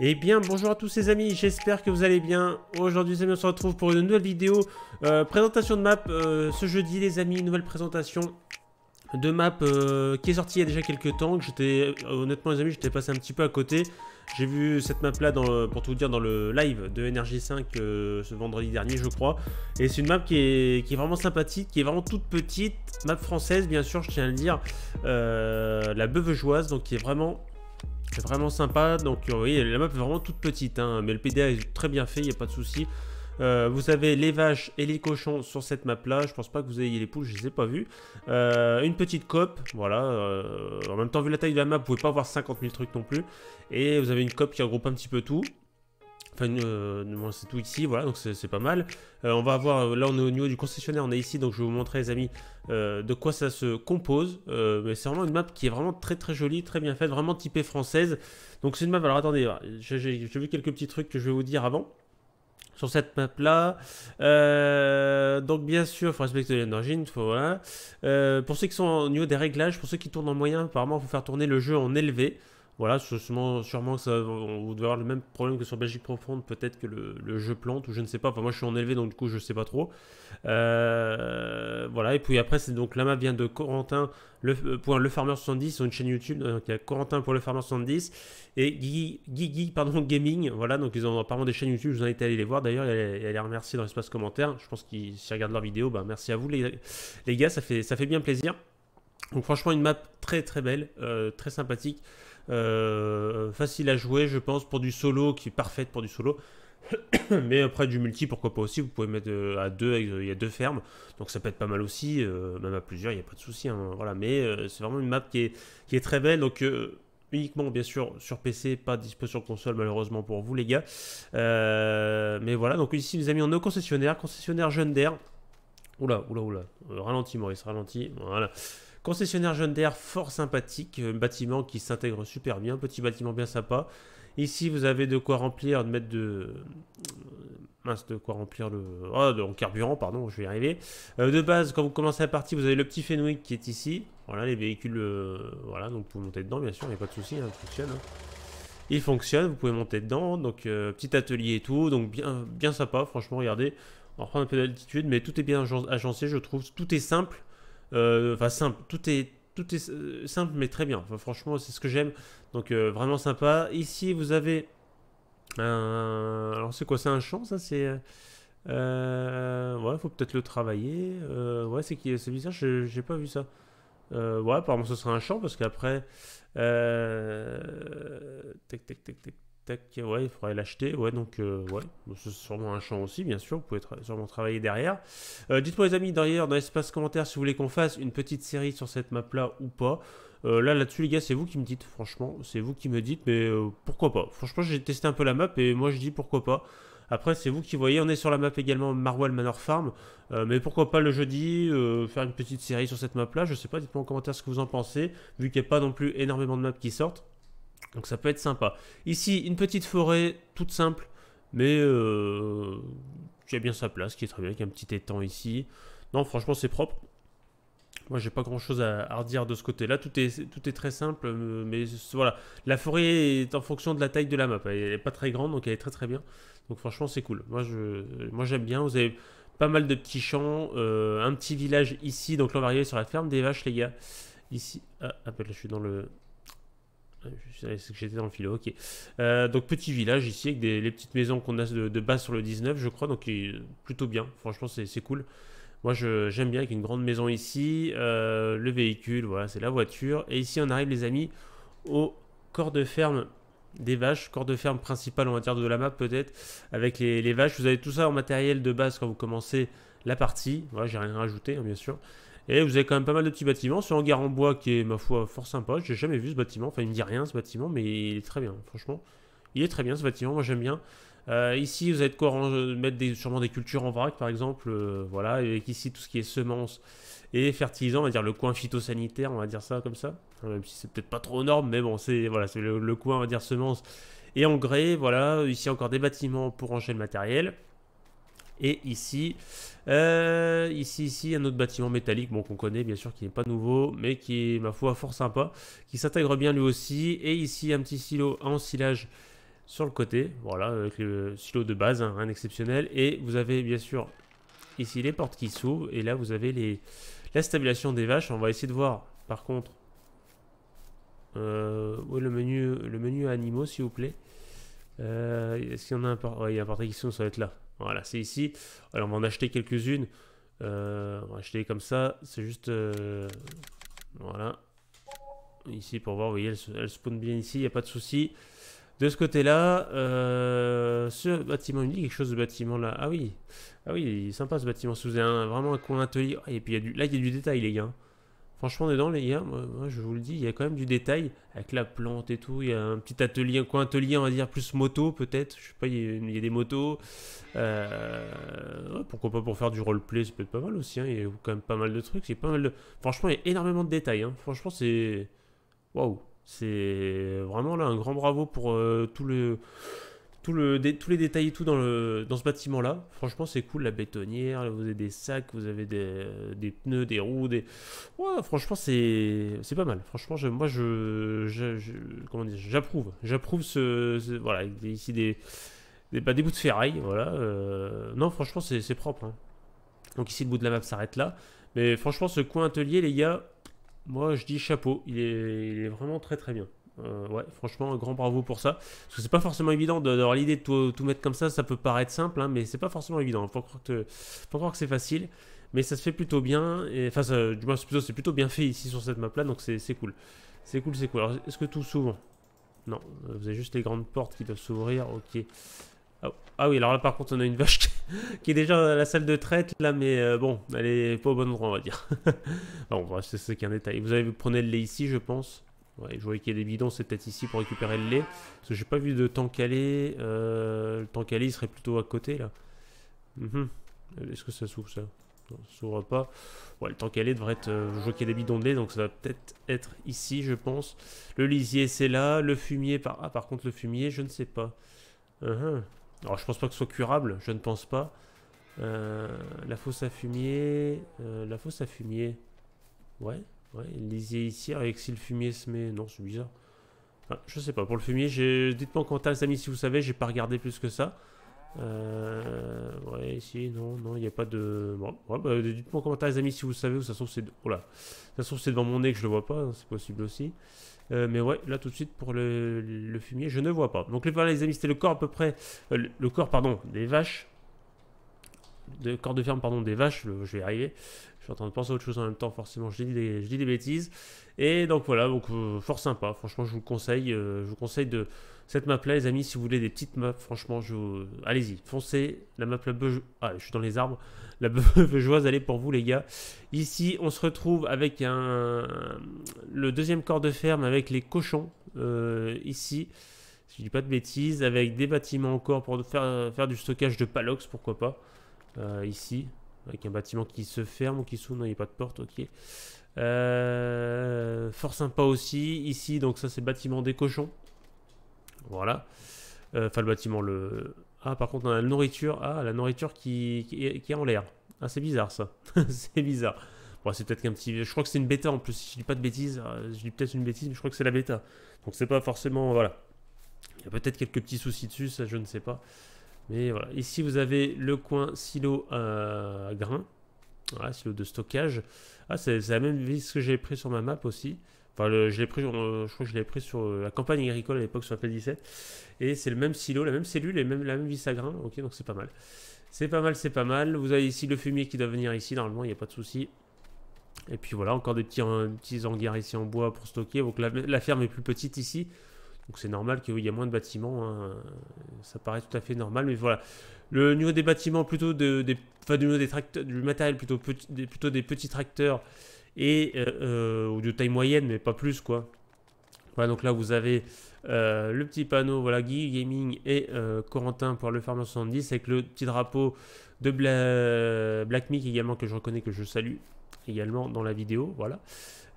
Eh bien bonjour à tous les amis, j'espère que vous allez bien. Aujourd'hui les amis on se retrouve pour une nouvelle vidéo, euh, présentation de map euh, ce jeudi les amis, nouvelle présentation de map euh, qui est sortie il y a déjà quelques temps, honnêtement les amis j'étais passé un petit peu à côté. J'ai vu cette map là, pour tout vous dire, dans le live de NRJ5 ce vendredi dernier je crois. Et c'est une map qui est, qui est, vraiment sympathique, qui est vraiment toute petite, map française bien sûr je tiens à le dire, la beuvejoise, donc qui est vraiment c'est vraiment sympa. Donc, vous euh, la map est vraiment toute petite, hein, mais le PDA est très bien fait, il n'y a pas de souci. Euh, vous avez les vaches et les cochons sur cette map là. Je pense pas que vous ayez les poules, je les ai pas vues. Euh, une petite cop, voilà. en même temps, vu la taille de la map, vous pouvez pas avoir 50 000 trucs non plus. Et vous avez une cop qui regroupe un petit peu tout. Enfin, euh, c'est tout ici, voilà, donc c'est pas mal. Euh, on va avoir, euh, là on est au niveau du concessionnaire, on est ici, donc je vais vous montrer les amis de quoi ça se compose. mais c'est vraiment une map qui est vraiment très très jolie, très bien faite, vraiment typée française. Donc c'est une map, alors attendez, j'ai vu quelques petits trucs que je vais vous dire avant sur cette map là. donc bien sûr, il faut respecter l'engine, voilà. pour ceux qui sont au niveau des réglages, pour ceux qui tournent en moyen, apparemment, il faut faire tourner le jeu en élevé. Voilà, sûrement, sûrement ça, on avoir le même problème que sur Belgique profonde, peut-être que le, jeu plante, ou je ne sais pas. Enfin, moi je suis en élevé, donc du coup je ne sais pas trop. Euh, voilà, et puis après, c'est donc Lama vient de Corentin, le, euh, point le Farmer 70, sur une chaîne YouTube, donc il y a Corentin pour le Farmer 70, et Guigui pardon, Gaming, voilà, donc ils ont apparemment des chaînes YouTube, je vous invite à aller les voir d'ailleurs, et à les remercier dans l'espace commentaire. Je pense qu'ils, regardent leur vidéo bah, merci à vous les, gars, ça fait, ça fait bien plaisir. Donc franchement une map très très belle, euh, très sympathique, euh, facile à jouer je pense pour du solo qui est parfaite pour du solo. Mais après du multi pourquoi pas aussi, vous pouvez mettre euh, à deux, il y a deux fermes, donc ça peut être pas mal aussi, même à plusieurs il n'y a pas de souci. Hein, voilà. Mais c'est vraiment une map qui est, qui est très belle, donc uniquement bien sûr sur PC, pas dispo sur console malheureusement pour vous les gars. mais voilà, donc ici les amis on est au concessionnaire, concessionnaire jeune d'air. Oula, oula, oula, il se ralentit voilà. Concessionnaire jeune d'Air, fort sympathique, euh, bâtiment qui s'intègre super bien, petit bâtiment bien sympa. Ici, vous avez de quoi remplir, de mettre de... Euh, mince, de quoi remplir le... ah, de... en carburant, pardon, je vais y arriver. Euh, de base, quand vous commencez la partie, vous avez le petit Fenwick qui est ici. Voilà, les véhicules... Voilà, donc vous pouvez monter dedans, bien sûr, il n'y a pas de souci, il hein, fonctionne. Hein. Il fonctionne, vous pouvez monter dedans, donc petit atelier et tout, donc bien, bien sympa, franchement, regardez. On va reprendre un peu d'altitude, mais tout est bien agencé, je trouve. Tout est simple, euh, enfin, simple. Tout est, tout est euh, simple, mais très bien. franchement, c'est ce que j'aime. Donc, euh, vraiment sympa. Ici, vous avez un. Alors, c'est quoi C'est un champ, ça C'est. ouais, faut peut-être le travailler. ouais, c'est qui c'est bizarre, j'ai pas vu ça. Euh, ouais, apparemment ce sera un champ parce qu'après. Euh... Tac, tac, tac, ouais, il faudrait l'acheter. Ouais, donc, euh, ouais, c'est sûrement un champ aussi, bien sûr. Vous pouvez sûrement travailler derrière. Euh, dites-moi, les amis, derrière, dans l'espace commentaire, si vous voulez qu'on fasse une petite série sur cette map-là ou pas. Euh, là, là-dessus, les gars, c'est vous qui me dites, franchement. C'est vous qui me dites, mais pourquoi pas Franchement, j'ai testé un peu la map et moi, je dis pourquoi pas. Après, c'est vous qui voyez. On est sur la map également Marwell Manor Farm. mais pourquoi pas le jeudi faire une petite série sur cette map-là Je sais pas, dites-moi en commentaire ce que vous en pensez, vu qu'il n'y a pas non plus énormément de maps qui sortent. Donc ça peut être sympa. Ici, une petite forêt toute simple, mais euh, qui a bien sa place, qui est très bien, avec un petit étang ici. Non, franchement, c'est propre. Moi, j'ai pas grand chose à, redire de ce côté-là. Tout est, tout est très simple, euh, mais voilà. La forêt est en fonction de la taille de la map. Elle est pas très grande, donc elle est très très bien. Donc franchement, c'est cool. Moi, je, moi, j'aime bien. Vous avez pas mal de petits champs, euh, un petit village ici. Donc là, on va arriver sur la ferme des vaches, les gars. Ici, ah, là, je suis dans le, J'étais dans le ok. Euh, donc petit village ici avec des, les petites maisons qu'on a de, base sur le 19 je crois, donc plutôt bien, franchement c'est cool. Moi j'aime bien avec une grande maison ici, euh, le véhicule, voilà c'est la voiture. Et ici on arrive les amis au corps de ferme des vaches, corps de ferme principal on va dire de la map peut-être, avec les, vaches. Vous avez tout ça en matériel de base quand vous commencez la partie, voilà j'ai rien rajouté hein, bien sûr. Et vous avez quand même pas mal de petits bâtiments. Ce hangar en bois qui est, ma foi, fort sympa. J'ai jamais vu ce bâtiment. Enfin, il me dit rien ce bâtiment, mais il est très bien, franchement. Il est très bien ce bâtiment, moi j'aime bien. Euh, ici, vous avez de quoi mettre sûrement des cultures en vrac, par exemple. Euh, voilà, avec ici tout ce qui est semences et fertilisants, on va dire le coin phytosanitaire, on va dire ça comme ça. Même si c'est peut-être pas trop énorme, mais bon, c'est voilà, le, le coin, on va dire semences et engrais. Voilà, ici encore des bâtiments pour ranger le matériel. Et ici, euh, ici, ici, un autre bâtiment métallique, bon, qu'on connaît bien sûr, qui n'est pas nouveau, mais qui est, ma foi, fort sympa, qui s'intègre bien lui aussi. Et ici, un petit silo en silage sur le côté, voilà, avec le silo de base, un hein, exceptionnel. Et vous avez bien sûr ici les portes qui s'ouvrent, et là vous avez la stabilisation des vaches. On va essayer de voir, par contre, euh, le menu, le menu animaux, s'il vous plaît. Euh, est-ce qu'il y en a un il y a un portrait qui s'ouvre, ça va être là. Voilà, c'est ici. Alors, on va en acheter quelques-unes. Euh, on va acheter comme ça. C'est juste... Euh, voilà. Ici, pour voir, vous voyez, elle, spawn bien ici, il n'y a pas de souci. De ce côté-là, euh, ce bâtiment, il dit quelque chose de bâtiment là. Ah oui, ah oui, il sympa ce bâtiment. sous un, vraiment un coin atelier. Ah, et puis du, là, il y a du détail, les gars. Franchement, dedans, les gars, moi, je vous le dis, il y a quand même du détail avec la plante et tout. Il y a un petit atelier, coin atelier, on va dire, plus moto peut-être. Je sais pas, il y a, des motos. Euh, pourquoi pas pour faire du roleplay, ça peut être pas mal aussi. Hein. Il y a quand même pas mal de trucs. pas mal de... Franchement, il y a énormément de détails. Hein. Franchement, c'est. Waouh! C'est vraiment là un grand bravo pour euh, tout le le, tous les détails et tout dans, le, dans ce bâtiment-là. Franchement, c'est cool, la bétonnière, vous avez des sacs, vous avez des, pneus, des roues, des... franchement, c'est pas mal. Franchement, moi, je, j'approuve. J'approuve ce, Voilà, ici des... Des, bah, des bouts de ferraille, voilà. Euh, non, franchement, c'est propre. Hein. Donc ici, le bout de la map s'arrête là. Mais franchement, ce coin atelier, les gars, moi, je dis chapeau. il est vraiment très très bien. Euh, ouais, franchement, un grand bravo pour ça. Parce que c'est pas forcément évident d'avoir l'idée de tout, mettre comme ça. Ça peut paraître simple, hein, mais c'est pas forcément évident. Faut croire que, que c'est facile. Mais ça se fait plutôt bien. Et, enfin, du moins, c'est plutôt, bien fait ici sur cette map-là. Donc c'est cool. C'est cool, c'est cool. Alors, est-ce que tout s'ouvre Non, euh, vous avez juste les grandes portes qui doivent s'ouvrir. Ok. Ah, ah oui, alors là par contre on a une vache qui est déjà dans la salle de traite là, mais euh, bon, elle est pas au bon endroit on va dire. bon, c'est qu'un détail. Vous, avez, vous prenez le lait ici je pense. Ouais, je vois qu'il y a des bidons, c'est peut-être ici pour récupérer le lait. Parce que j'ai pas vu de tank calé. Euh, le temps calé, il serait plutôt à côté, là. Mhm. Est-ce que ça s'ouvre, ça Non, ça s'ouvre pas. Ouais, le temps calé devrait être... Euh, je vois qu'il y a des bidons de lait, donc ça va peut-être être ici, je pense. Le lisier, c'est là. Le fumier, par... Ah, par contre, le fumier, je ne sais pas. Mhm. Alors, je pense pas que ce soit curable. Je ne pense pas. Euh, la fosse à fumier... la fosse à fumier... Ouais Ouais, il ici avec si le fumier se met. Non, c'est bizarre. je sais pas, pour le fumier, dites-moi en commentaire, les amis, si vous savez, j'ai pas regardé plus que ça. Euh, ouais, ici, non, non, il n'y a pas de. Bah, dites-moi en commentaire, les amis, si vous savez, ou ça se c'est. Oh là Ça c'est devant mon nez que je le vois pas, hein, c'est possible aussi. Euh, mais ouais, là tout de suite pour le, fumier, je ne vois pas. Donc voilà les amis, c'était le corps à peu près, euh, le, corps pardon des vaches, de corps de ferme pardon des vaches, je vais y arriver, suis en train de penser à autre chose en même temps, forcément, je dis des, je dis des bêtises. Et donc voilà, donc euh, fort sympa, franchement, je vous conseille. Euh, je vous conseille de cette map-là, les amis, si vous voulez des petites maps, franchement, je allez-y, foncez. La map la beuge... Ah, je suis dans les arbres. La beugeoise, elle est pour vous, les gars. Ici, on se retrouve avec un... le deuxième corps de ferme avec les cochons, euh, ici. Si je dis pas de bêtises, avec des bâtiments encore pour faire, faire du stockage de palox, pourquoi pas. ici, avec un bâtiment qui se ferme ou qui s'ouvre, non, il n'y a pas de porte, ok. Force euh, fort sympa aussi. Ici, donc ça, c'est le bâtiment des cochons. Voilà. Euh, enfin, le bâtiment, le... Ah, par contre, on a la nourriture. Ah, la nourriture qui, est, en l'air. Ah, c'est bizarre, ça. c'est bizarre. Bon, c'est peut-être qu'un petit... Je crois que c'est une bêta, en plus. Si je dis pas de bêtises, euh, je dis peut-être une bêtise, mais je crois que c'est la bêta. Donc, c'est pas forcément... Voilà. Il y a peut-être quelques petits soucis dessus, ça, je ne sais pas. Mais voilà, ici vous avez le coin silo à grains, voilà, silo de stockage. Ah, c'est la même vis que j'ai pris sur ma map aussi. Enfin, je l'ai pris, je crois que je l'ai pris sur euh, la campagne agricole à l'époque sur la P. 17. Et c'est le même silo, la même cellule et même, la même vis à grains. Ok, donc c'est pas mal. C'est pas mal, c'est pas mal. Vous avez ici le fumier qui doit venir ici, normalement, il n'y a pas de souci. Et puis voilà, encore des petits, hangars ici en bois pour stocker. Donc la ferme est plus petite ici. Donc c'est normal qu'il y ait moins de bâtiments, hein. ça paraît tout à fait normal, mais voilà. Le niveau des bâtiments, plutôt de, des, enfin, du niveau des tracteurs, du matériel, plutôt, des, plutôt des petits tracteurs, et, euh, euh, ou de taille moyenne, mais pas plus quoi. Voilà, donc là vous avez euh, le petit panneau, voilà, Guy Gaming et Corentin pour le Farmer 70, avec le petit drapeau de Black Meek également que je reconnais, que je salue également dans la vidéo, voilà.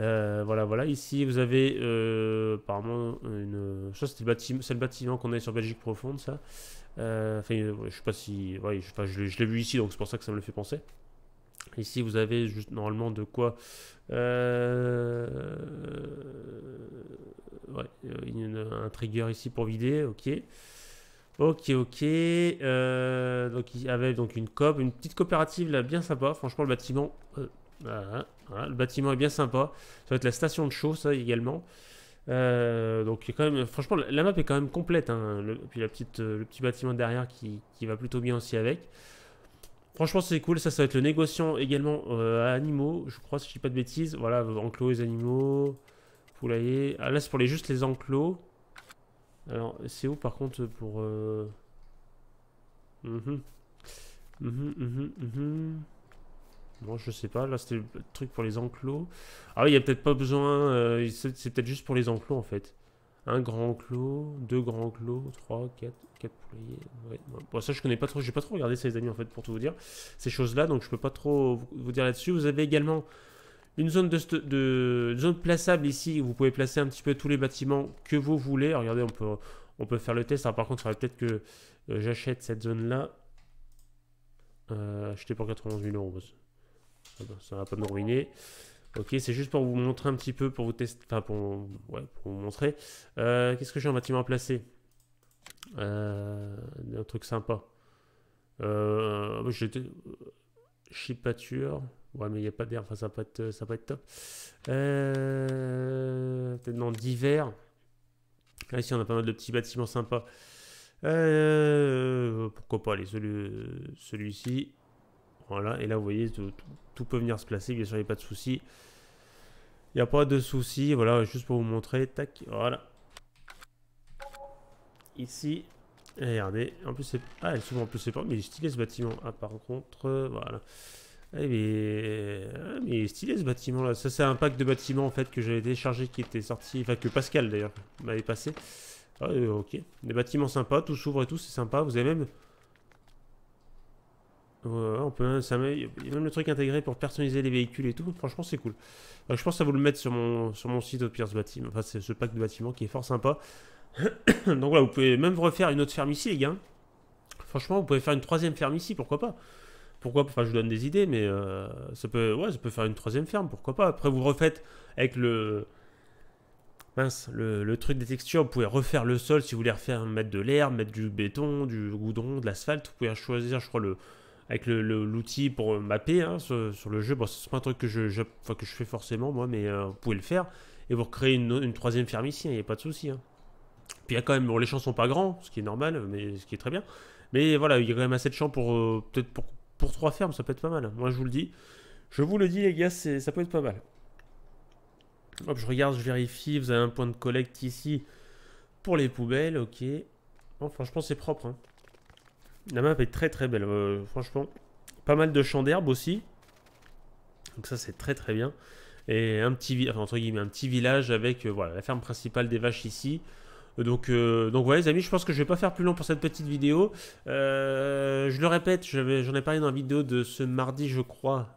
Euh, voilà, voilà. Ici, vous avez euh, apparemment une. ça c'est le bâtiment, qu'on a sur Belgique profonde, ça. Euh, enfin, je sais pas si. je, je, l'ai vu ici, donc c'est pour ça que ça me le fait penser. Ici, vous avez juste normalement de quoi. Ouais, une, un trigger ici pour vider, ok. Ok, ok. donc, il y avait donc une coop, une petite coopérative là, bien sympa. Franchement, le bâtiment le bâtiment est bien sympa. Ça va être la station de show, ça également. Euh, donc, quand même, franchement, la map est quand même complète. Hein, puis la petite, euh, le petit bâtiment derrière qui, va plutôt bien aussi avec. Franchement, c'est cool. Ça, ça va être le négociant également euh, à animaux, je crois, si je dis pas de bêtises. Voilà, enclos les animaux, poulailler. Ah, là, c'est pour les juste les enclos. Alors, c'est où par contre pour. Mhm. Mhm, mhm, moi, je sais pas. Là, c'était le truc pour les enclos. Ah oui, il n'y a peut-être pas besoin. Euh, c'est peut-être juste pour les enclos, en fait. Un grand enclos, deux grands enclos, trois, quatre, quatre poulaillers. Bon, ça, je connais pas trop. J'ai pas trop regardé ça, les amis, en fait, pour tout vous dire. Ces choses-là, donc je peux pas trop vous dire là-dessus. Vous avez également une zone de, zone plaçable ici. vous pouvez placer un petit peu tous les bâtiments que vous voulez. regardez, on peut, on peut faire le test. Alors, par contre, il faudrait peut-être que euh, j'achète cette zone-là. Euh, acheter pour 91 000 euros. Ah bah, ça va pas me ruiner. Ok, c'est juste pour vous montrer un petit peu, pour vous tester, enfin pour, vous montrer. Euh, qu'est-ce que j'ai en bâtiment à placer euh, Un truc sympa. Euh, Chipature. Ouais, mais il n'y a pas d'air, enfin ça peut être, ça être top. Euh, peut-être dans d'hiver. Ah, ici on a pas mal de petits bâtiments sympas. pourquoi pas les celui-ci. Voilà, et là vous voyez, tout, peut venir se placer, bien sûr, il n'y a pas de souci. Il n'y a pas de souci, voilà, juste pour vous montrer, tac, voilà. Ici, regardez, en plus c'est... Ah, elle s'ouvre en plus, c'est pas... Mais il est stylé ce bâtiment. Ah, par contre, voilà. Eh, mais... Eh, mais il est stylé ce bâtiment là. Ça c'est un pack de bâtiments en fait que j'avais déchargé, qui était sorti... Enfin que Pascal d'ailleurs m'avait passé. Ah, euh, ok. Des bâtiments sympas, tout s'ouvre et tout, c'est sympa. Vous avez même on peut, ça il y a même le truc intégré pour personnaliser les véhicules et tout. Franchement, c'est cool. Euh, je pense à vous le mettre sur mon, site au pire bâtiment. Enfin, c'est ce pack de bâtiments qui est fort sympa. Donc là vous pouvez même refaire une autre ferme ici, les gars. Franchement, vous pouvez faire une troisième ferme ici, pourquoi pas pourquoi Enfin, je vous donne des idées, mais euh, ça peut, ouais, ça peut faire une troisième ferme, pourquoi pas Après, vous refaites avec le mince, le, le, truc des textures, vous pouvez refaire le sol si vous voulez refaire mettre de l'air mettre du béton, du goudron, de l'asphalte. Vous pouvez choisir, je crois le avec l'outil pour mapper hein, sur, le jeu. Bon, c'est pas un truc que je, fais forcément, moi, mais euh, vous pouvez le faire. Et vous recréez une, troisième ferme ici, il hein, n'y a pas de souci. Hein. Puis il y a quand même, bon, les champs sont pas grands, ce qui est normal, mais ce qui est très bien. Mais voilà, il y a quand même assez de champs pour euh, peut-être pour, trois fermes, ça peut être pas mal. Moi, je vous le dis. Je vous le dis, les gars, ça peut être pas mal. Hop, je regarde, je vérifie. Vous avez un point de collecte ici pour les poubelles, ok. Bon, franchement, c'est propre. La map est très très belle, euh, franchement. Pas mal de champs d'herbe aussi. Donc ça c'est très très bien. Et un petit, entre guillemets, un petit village avec euh, voilà, la ferme principale des vaches ici. Euh, donc, donc voilà les amis, je pense que je vais pas faire plus long pour cette petite vidéo. je le répète, j'en ai parlé dans la vidéo de ce mardi, je crois.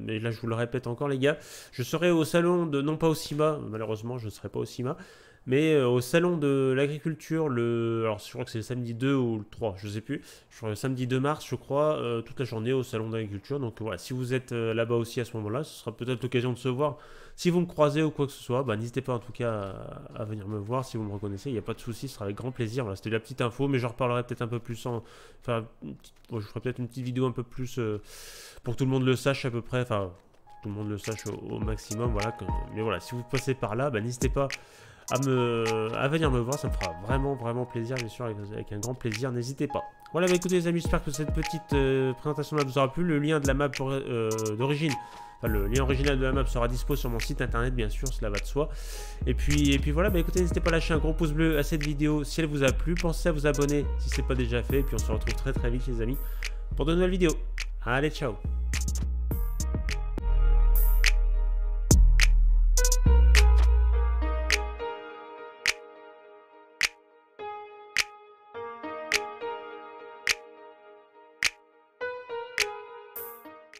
mais là, je vous le répète encore, les gars. Je serai au salon de, non pas au CIMA, malheureusement, je ne serai pas au CIMA. Mais euh, au salon de l'agriculture, le... alors je crois que c'est le samedi 2 ou le 3, je sais plus, je crois le samedi 2 mars, je crois, euh, toute la journée au salon d'agriculture Donc voilà, si vous êtes euh, là-bas aussi à ce moment-là, ce sera peut-être l'occasion de se voir. Si vous me croisez ou quoi que ce soit, bah, n'hésitez pas en tout cas à, venir me voir si vous me reconnaissez, il n'y a pas de souci, ce sera avec grand plaisir. Voilà, c'était la petite info, mais je reparlerai peut-être un peu plus en. Enfin, je ferai peut-être une petite vidéo un peu plus pour que tout le monde le sache à peu près. Enfin, tout le monde le sache au, maximum. Voilà, mais voilà, si vous passez par là, bah, n'hésitez pas à, me, à venir me voir. Ça me fera vraiment, vraiment plaisir, bien sûr, avec, un grand plaisir. N'hésitez pas. Voilà, bah écoutez, les amis, j'espère que cette petite euh, présentation map vous aura plu. Le lien de la map euh, d'origine. Enfin, le lien original de la map sera dispo sur mon site internet, bien sûr, cela va de soi. Et puis, et puis voilà, bah écoutez, n'hésitez pas à lâcher un gros pouce bleu à cette vidéo si elle vous a plu. Pensez à vous abonner si ce n'est pas déjà fait. Et puis on se retrouve très très vite, les amis, pour de nouvelles vidéos. Allez, ciao